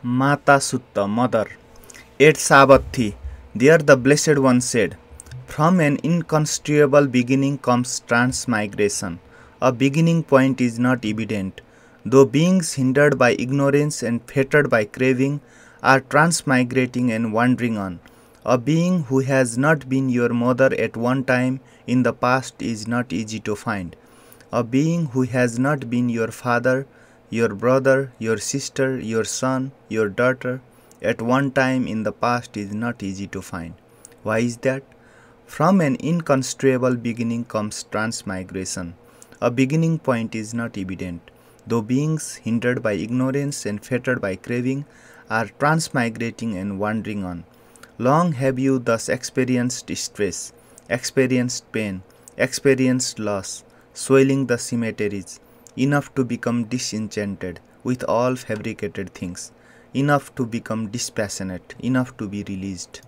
Mata Sutta, mother. Eight Sabathi, there the Blessed One said, From an inconceivable beginning comes transmigration. A beginning point is not evident. Though beings hindered by ignorance and fettered by craving are transmigrating and wandering on, a being who has not been your mother at one time in the past is not easy to find. A being who has not been your father your brother, your sister, your son, your daughter at one time in the past is not easy to find. Why is that? From an inconceivable beginning comes transmigration. A beginning point is not evident. Though beings hindered by ignorance and fettered by craving are transmigrating and wandering on. Long have you thus experienced distress, experienced pain, experienced loss, swelling the cemeteries, enough to become disenchanted with all fabricated things, enough to become dispassionate, enough to be released.